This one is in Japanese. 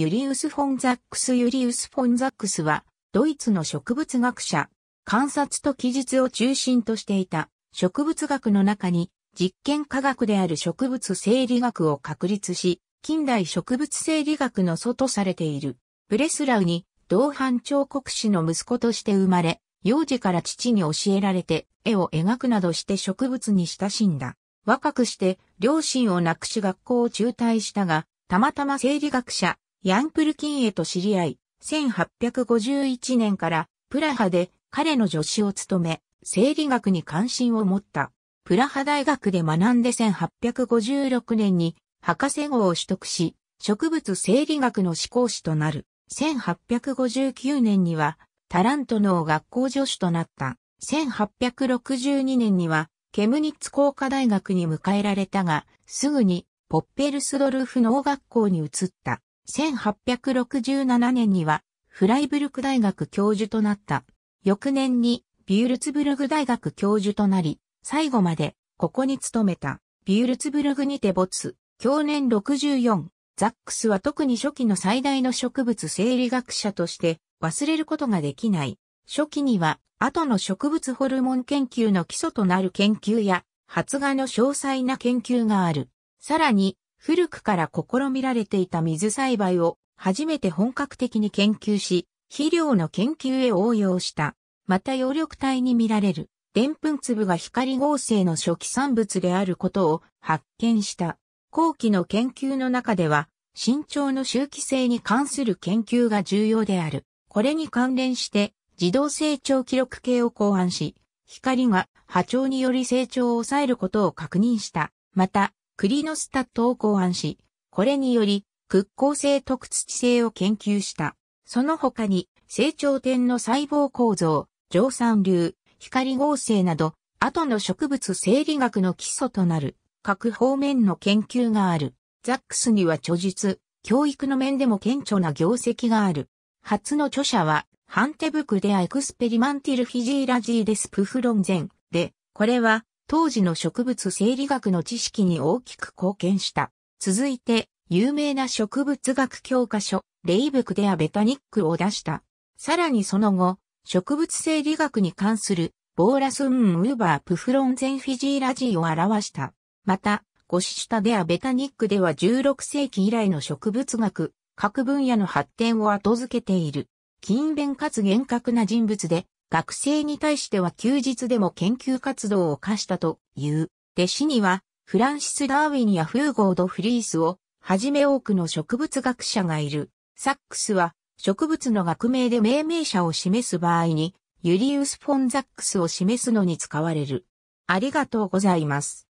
ユリウス・フォンザックス・ユリウス・フォンザックスは、ドイツの植物学者、観察と記述を中心としていた植物学の中に、実験科学である植物生理学を確立し、近代植物生理学の祖とされている。ブレスラウに、同伴彫刻師の息子として生まれ、幼児から父に教えられて、絵を描くなどして植物に親しんだ。若くして、両親を亡くし学校を中退したが、たまたま生理学者、ヤンプルキンエと知り合い、1851年からプラハで彼の助手を務め、生理学に関心を持った。プラハ大学で学んで1856年に博士号を取得し、植物生理学の志向士となる。1859年にはタラントの学校助手となった。1862年にはケムニッツ工科大学に迎えられたが、すぐにポッペルスドルフ農学校に移った。1867年にはフライブルク大学教授となった。翌年にビュールツブルグ大学教授となり、最後までここに勤めた。ビュールツブルグにて没。去年64。ザックスは特に初期の最大の植物生理学者として忘れることができない。初期には後の植物ホルモン研究の基礎となる研究や発芽の詳細な研究がある。さらに古くから試みられていた水栽培を初めて本格的に研究し、肥料の研究へ応用した。また葉緑体に見られる、澱粉粒が光合成の初期産物であることを発見した。後期の研究の中では、身長の周期性に関する研究が重要である。これに関連して、自動成長記録系を考案し、光が波長により成長を抑えることを確認した。また、クリノスタットを考案し、これにより、屈光性特地性を研究した。その他に、成長点の細胞構造、蒸散流、光合成など、後の植物生理学の基礎となる、各方面の研究がある。ザックスには著述、教育の面でも顕著な業績がある。初の著者は、ハンテブクデアエクスペリマンティルフィジーラジーデスプフロンゼンで、これは当時の植物生理学の知識に大きく貢献した。続いて、有名な植物学教科書、レイブクデア・ベタニックを出した。さらにその後、植物生理学に関する、ボーラスンウーバープフロンゼンフィジーラジーを表した。また、ゴシシュタデア・ベタニックでは16世紀以来の植物学、各分野の発展を後付けている。勤勉かつ厳格な人物で、学生に対しては休日でも研究活動を課したという。弟子には、フランシス・ダーウィンやフーゴード・フリースを、はじめ多くの植物学者がいる。サックスは、植物の学名で命名者を示す場合に、ユリウス・フォン・ザックスを示すのに使われる。ありがとうございます。